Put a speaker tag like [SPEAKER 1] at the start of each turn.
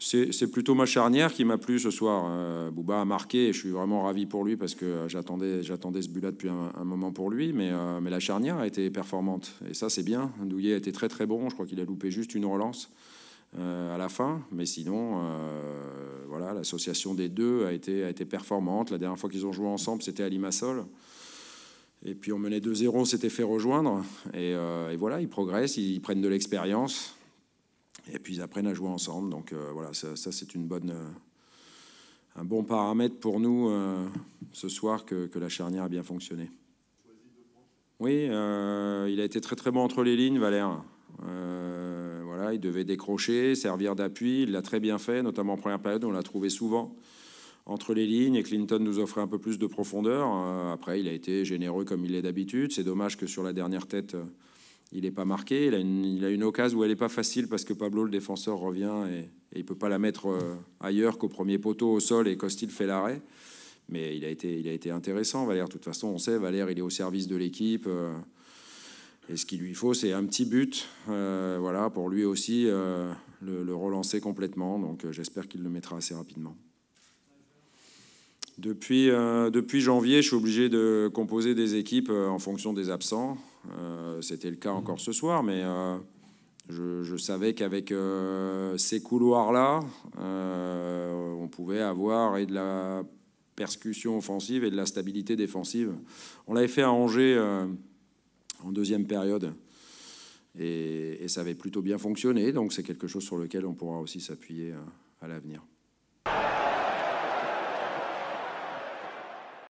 [SPEAKER 1] C'est plutôt ma charnière qui m'a plu ce soir. Euh, Bouba a marqué et je suis vraiment ravi pour lui parce que j'attendais ce but-là depuis un, moment pour lui. Euh, mais, la charnière a été performante et ça, c'est bien. Douillet a été très très bon. Je crois qu'il a loupé juste une relance euh, à la fin. Mais sinon, voilà, l'association des deux a été, performante. La dernière fois qu'ils ont joué ensemble, c'était à Limassol. Et puis on menait 2-0, on s'était fait rejoindre. Et, et voilà, ils progressent, ils prennent de l'expérience et puis ils apprennent à jouer ensemble. Donc euh, voilà, ça, c'est une bonne, euh, un bon paramètre pour nous euh, ce soir que, la charnière a bien fonctionné. Oui, il a été très très bon entre les lignes, Valère. voilà, il devait décrocher, servir d'appui. Il l'a très bien fait, notamment en première période, on l'a trouvé souvent entre les lignes et Clinton nous offrait un peu plus de profondeur. après, il a été généreux comme il est d'habitude. C'est dommage que sur la dernière tête, il n'est pas marqué. Il a, une, a, une, occasion où elle n'est pas facile parce que Pablo, le défenseur, revient et, il ne peut pas la mettre euh, ailleurs qu'au premier poteau au sol et Costil fait l'arrêt. Mais il a, été, il a été intéressant, Valère. De toute façon, on sait, Valère, il est au service de l'équipe. Euh, et ce qu'il lui faut, c'est un petit but euh, voilà, pour lui aussi le, relancer complètement. Donc j'espère qu'il le mettra assez rapidement. Depuis, euh, depuis janvier, je suis obligé de composer des équipes euh, en fonction des absents. Euh, c'était le cas mmh. encore ce soir, mais je, savais qu'avec ces couloirs-là, on pouvait avoir de la percussion offensive et de la stabilité défensive. On l'avait fait à Angers en deuxième période. Et, ça avait plutôt bien fonctionné, donc c'est quelque chose sur lequel on pourra aussi s'appuyer à l'avenir.